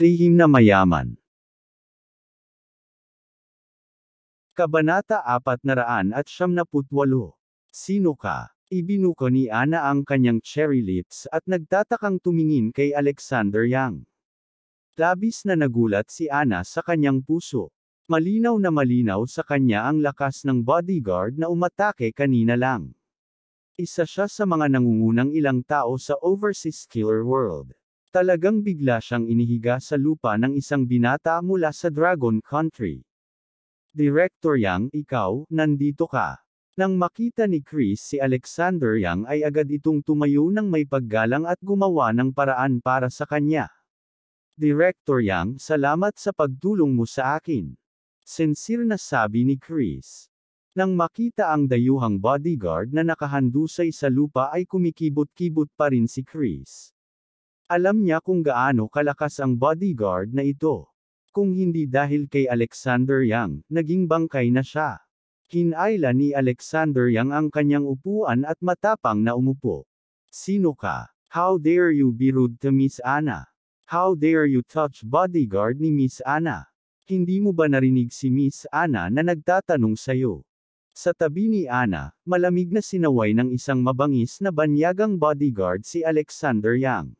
Lihim na mayaman. Kabanata 478 Sino ka? Ibinuko ni Ana ang kanyang cherry lips at nagtatakang tumingin kay Alexander Yang. Labis na nagulat si Ana sa kanyang puso. Malinaw na malinaw sa kanya ang lakas ng bodyguard na umatake kanina lang. Isa siya sa mga nangungunang ilang tao sa overseas killer world. Talagang bigla siyang inihiga sa lupa ng isang binata mula sa Dragon Country. Director Yang, ikaw, nandito ka. Nang makita ni Chris si Alexander Yang ay agad itong tumayo ng may paggalang at gumawa ng paraan para sa kanya. Director Yang, salamat sa pagtulong mo sa akin. Sincere na sabi ni Chris. Nang makita ang dayuhang bodyguard na nakahandusay sa lupa ay kumikibot-kibot pa rin si Chris. Alam niya kung gaano kalakas ang bodyguard na ito. Kung hindi dahil kay Alexander Yang, naging bangkay na siya. Hinaila ni Alexander Yang ang kanyang upuan at matapang na umupo. Sino ka? How dare you be rude to Miss Anna? How dare you touch bodyguard ni Miss Anna? Hindi mo ba narinig si Miss Anna na nagtatanong sa'yo? Sa tabi ni Anna, malamig na sinaway ng isang mabangis na banyagang bodyguard si Alexander Yang.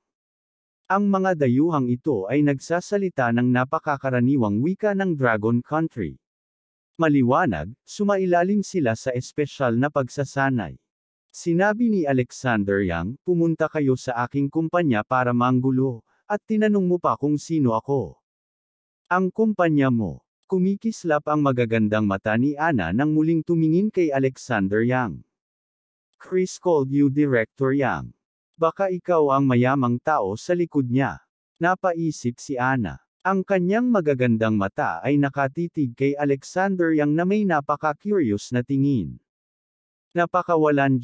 Ang mga dayuhang ito ay nagsasalita ng napakakaraniwang wika ng Dragon Country. Maliwanag, sumailalim sila sa espesyal na pagsasanay. Sinabi ni Alexander Yang, pumunta kayo sa aking kumpanya para manggulo, at tinanong mo pa kung sino ako. Ang kumpanya mo, kumikislap ang magagandang mata ni Ana nang muling tumingin kay Alexander Yang. Chris called you Director Yang. Baka ikaw ang mayamang tao sa likod niya. Napaisip si Ana. Ang kanyang magagandang mata ay nakatitig kay Alexander yang na may napaka-curious na tingin. Napakawalan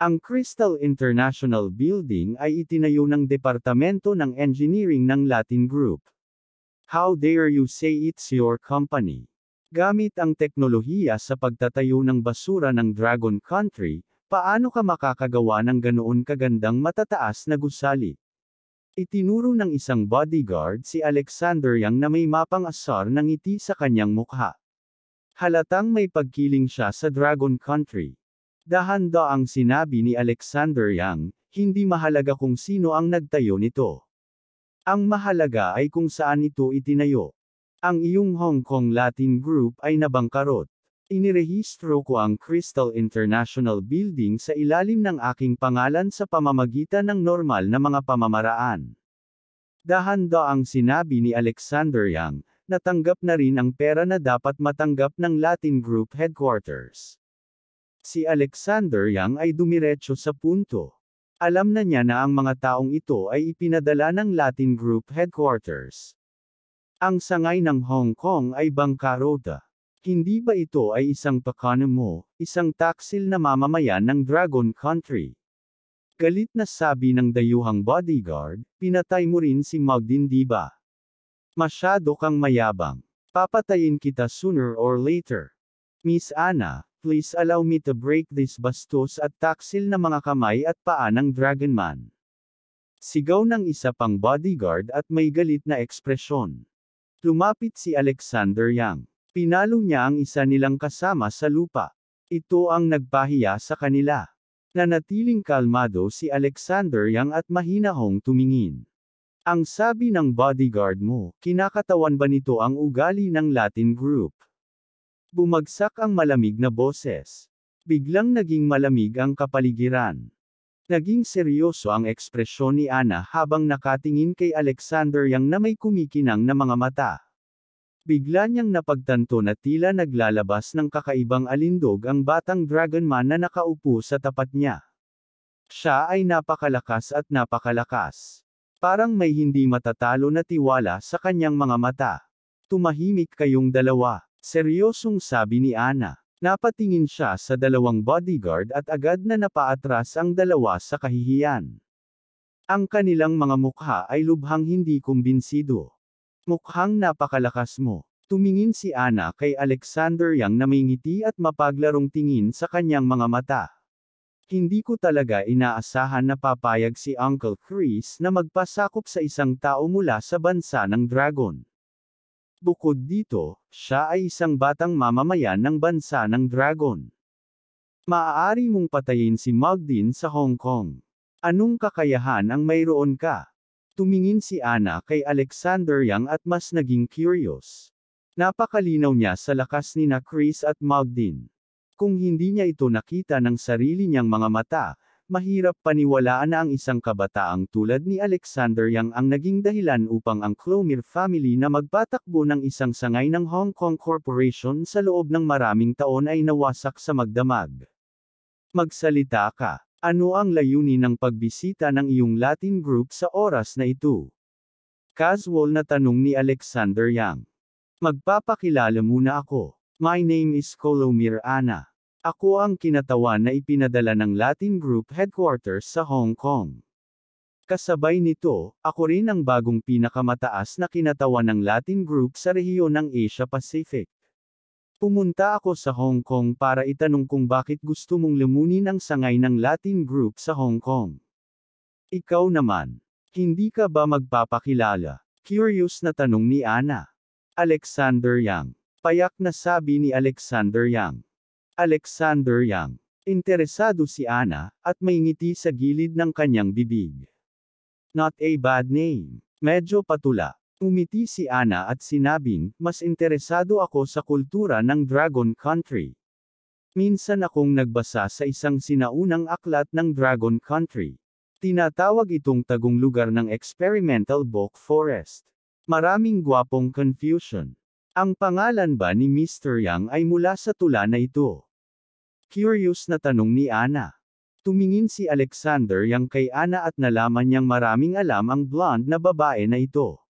Ang Crystal International Building ay itinayo ng Departamento ng Engineering ng Latin Group. How dare you say it's your company? Gamit ang teknolohiya sa pagtatayo ng basura ng Dragon Country, Paano ka makakagawa ng ganoon kagandang matataas na gusali? Itinuro ng isang bodyguard si Alexander Yang na may mapang asar ng ngiti sa kanyang mukha. Halatang may pagkiling siya sa Dragon Country. Dahanda ang sinabi ni Alexander Yang, hindi mahalaga kung sino ang nagtayo nito. Ang mahalaga ay kung saan ito itinayo. Ang iyong Hong Kong Latin Group ay nabangkarot. Inirehistro ko ang Crystal International Building sa ilalim ng aking pangalan sa pamamagitan ng normal na mga pamamaraan. Dahanda ang sinabi ni Alexander Yang, natanggap na rin ang pera na dapat matanggap ng Latin Group Headquarters. Si Alexander Yang ay dumiretso sa punto. Alam na niya na ang mga taong ito ay ipinadala ng Latin Group Headquarters. Ang sangay ng Hong Kong ay Bangka hindi ba ito ay isang pakana mo, isang taksil na mamamayan ng Dragon Country? Galit na sabi ng dayuhang bodyguard, pinatay mo rin si Magdin di ba? Masyado kang mayabang. Papatayin kita sooner or later. Miss Anna, please allow me to break this bastos at taksil na mga kamay at paa ng Dragon Man. Sigaw ng isa pang bodyguard at may galit na ekspresyon. Lumapit si Alexander Yang. Pinalo niya ang isa nilang kasama sa lupa. Ito ang nagpahiya sa kanila. Nanatiling kalmado si Alexander Yang at mahinahong tumingin. Ang sabi ng bodyguard mo, kinakatawan ba nito ang ugali ng Latin group? Bumagsak ang malamig na boses. Biglang naging malamig ang kapaligiran. Naging seryoso ang ekspresyon ni Ana habang nakatingin kay Alexander Yang na may kumikinang na mga mata. Bigla niyang napagtanto na tila naglalabas ng kakaibang alindog ang batang dragonman na nakaupo sa tapat niya. Siya ay napakalakas at napakalakas. Parang may hindi matatalo na tiwala sa kanyang mga mata. Tumahimik kayong dalawa, seryosong sabi ni Ana. Napatingin siya sa dalawang bodyguard at agad na napaatras ang dalawa sa kahihiyan. Ang kanilang mga mukha ay lubhang hindi kumbinsido. Mukhang napakalakas mo. Tumingin si Ana kay Alexander Yang na may ngiti at mapaglarong tingin sa kanyang mga mata. Hindi ko talaga inaasahan na papayag si Uncle Chris na magpasakop sa isang tao mula sa bansa ng dragon. Bukod dito, siya ay isang batang mamamayan ng bansa ng dragon. Maaari mong patayin si Mugdin sa Hong Kong. Anong kakayahan ang mayroon ka? Tumingin si Anna kay Alexander Yang at mas naging curious. Napakalinaw niya sa lakas ni na Chris at Magdin. Kung hindi niya ito nakita ng sarili niyang mga mata, mahirap paniwalaan na ang isang kabataang tulad ni Alexander Yang ang naging dahilan upang ang Clomir family na magpatakbo ng isang sangay ng Hong Kong Corporation sa loob ng maraming taon ay nawasak sa magdamag. Magsalita ka. Ano ang layunin ng pagbisita ng iyong Latin group sa oras na ito? Casual na tanong ni Alexander Yang. Magpapakilala muna ako. My name is Colomir Ana. Ako ang kinatawan na ipinadala ng Latin Group Headquarters sa Hong Kong. Kasabay nito, ako rin ang bagong pinakamataas na kinatawan ng Latin Group sa rehiyon ng Asia Pacific. Pumunta ako sa Hong Kong para itanong kung bakit gusto mong lumunin ang sangay ng Latin group sa Hong Kong. Ikaw naman, hindi ka ba magpapakilala? Curious na tanong ni Ana. Alexander Yang. Payak na sabi ni Alexander Yang. Alexander Yang. Interesado si Ana, at may ngiti sa gilid ng kanyang bibig. Not a bad name. Medyo patula. Umiti si Ana at sinabing, mas interesado ako sa kultura ng Dragon Country. Minsan akong nagbasa sa isang sinaunang aklat ng Dragon Country. Tinatawag itong tagong lugar ng experimental Book Forest. Maraming gwapong confusion. Ang pangalan ba ni Mr. Yang ay mula sa tula na ito? Curious na tanong ni Ana. Tumingin si Alexander Yang kay Ana at nalaman niyang maraming alam ang blonde na babae na ito.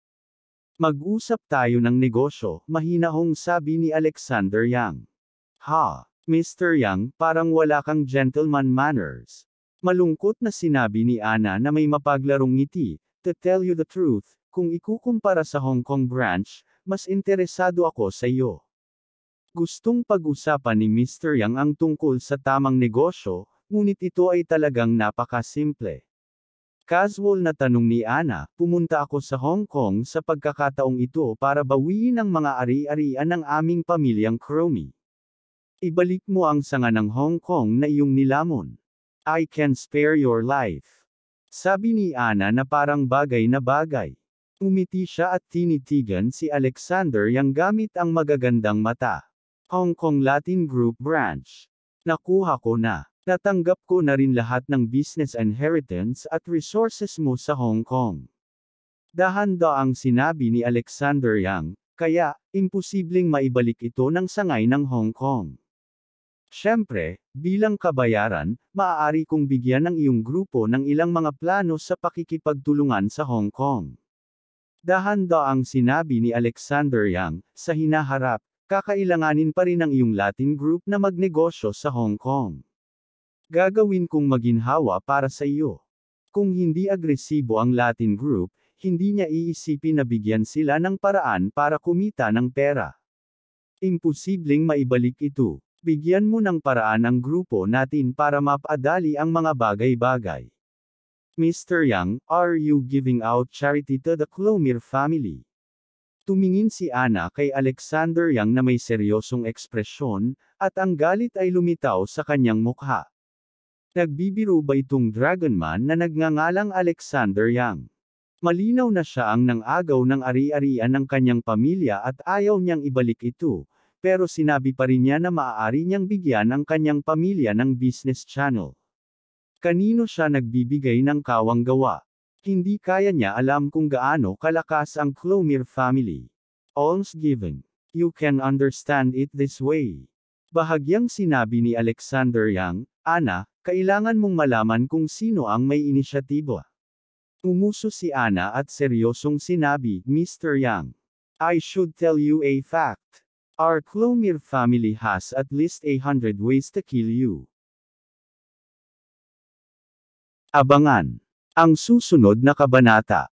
Mag-usap tayo ng negosyo, mahinahong sabi ni Alexander Yang. Ha, Mr. Yang, parang wala kang gentleman manners. Malungkot na sinabi ni Ana na may mapaglarong ngiti, to tell you the truth, kung ikukumpara sa Hong Kong branch, mas interesado ako sa iyo. Gustong pag-usapan ni Mr. Yang ang tungkol sa tamang negosyo, ngunit ito ay talagang napakasimple. Casual na tanong ni Ana, pumunta ako sa Hong Kong sa pagkakataong ito para bawiin ang mga ari-arian ng aming pamilyang Cromie. Ibalik mo ang sanga ng Hong Kong na iyong nilamon. I can spare your life. Sabi ni Ana na parang bagay na bagay. Umiti siya at tinitigan si Alexander yang gamit ang magagandang mata. Hong Kong Latin Group Branch. Nakuha ko na. Natanggap ko na rin lahat ng business inheritance at resources mo sa Hong Kong. dahan ang sinabi ni Alexander Yang, kaya, imposibleng maibalik ito ng sangay ng Hong Kong. Siyempre, bilang kabayaran, maaari kong bigyan ng iyong grupo ng ilang mga plano sa pakikipagtulungan sa Hong Kong. dahan ang sinabi ni Alexander Yang, sa hinaharap, kakailanganin pa rin ang iyong Latin group na magnegosyo sa Hong Kong. Gagawin kong maginhawa para sa iyo. Kung hindi agresibo ang Latin group, hindi niya iisipin na bigyan sila ng paraan para kumita ng pera. Imposibleng maibalik ito. Bigyan mo ng paraan ang grupo natin para mapadali ang mga bagay-bagay. Mr. Yang, are you giving out charity to the Clomir family? Tumingin si Ana kay Alexander Yang na may seryosong ekspresyon, at ang galit ay lumitaw sa kanyang mukha. Nagbibiro ba itong Dragon Man na nagngangalang Alexander Yang? Malinaw na siya ang nangagaw ng ari-arian ng kanyang pamilya at ayaw niyang ibalik ito, pero sinabi pa rin niya na maaari niyang bigyan ang kanyang pamilya ng business channel. Kanino siya nagbibigay ng kawang gawa? Hindi kaya niya alam kung gaano kalakas ang Clomir family. All's given. You can understand it this way. Bahagyang sinabi ni Alexander Yang, Ana, kailangan mong malaman kung sino ang may inisyatiba. Umuso si Ana at seryosong sinabi, Mr. Yang. I should tell you a fact. Our Clomir family has at least a hundred ways to kill you. Abangan. Ang susunod na kabanata.